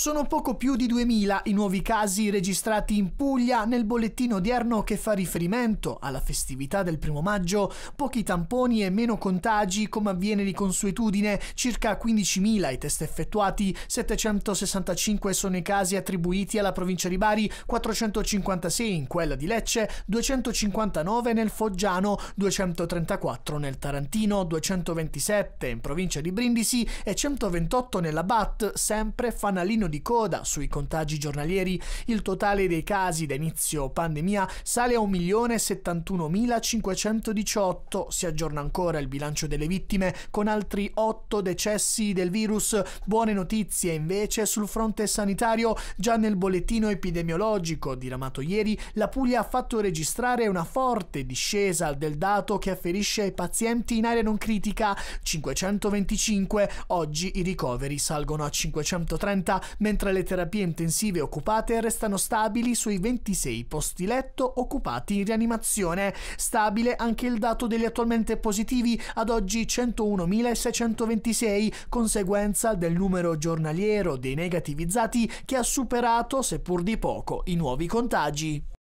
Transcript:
Sono poco più di 2000 i nuovi casi registrati in Puglia nel bollettino odierno che fa riferimento alla festività del primo maggio, pochi tamponi e meno contagi come avviene di consuetudine, circa 15.000 i test effettuati, 765 sono i casi attribuiti alla provincia di Bari, 456 in quella di Lecce, 259 nel Foggiano, 234 nel Tarantino, 227 in provincia di Brindisi e 128 nella BAT, sempre fanalino di coda sui contagi giornalieri, il totale dei casi da inizio pandemia sale a 1.071.518. Si aggiorna ancora il bilancio delle vittime con altri 8 decessi del virus. Buone notizie invece sul fronte sanitario. Già nel bollettino epidemiologico diramato ieri, la Puglia ha fatto registrare una forte discesa del dato che afferisce ai pazienti in area non critica 525. Oggi i ricoveri salgono a 530 mentre le terapie intensive occupate restano stabili sui 26 posti letto occupati in rianimazione. Stabile anche il dato degli attualmente positivi, ad oggi 101.626, conseguenza del numero giornaliero dei negativizzati che ha superato, seppur di poco, i nuovi contagi.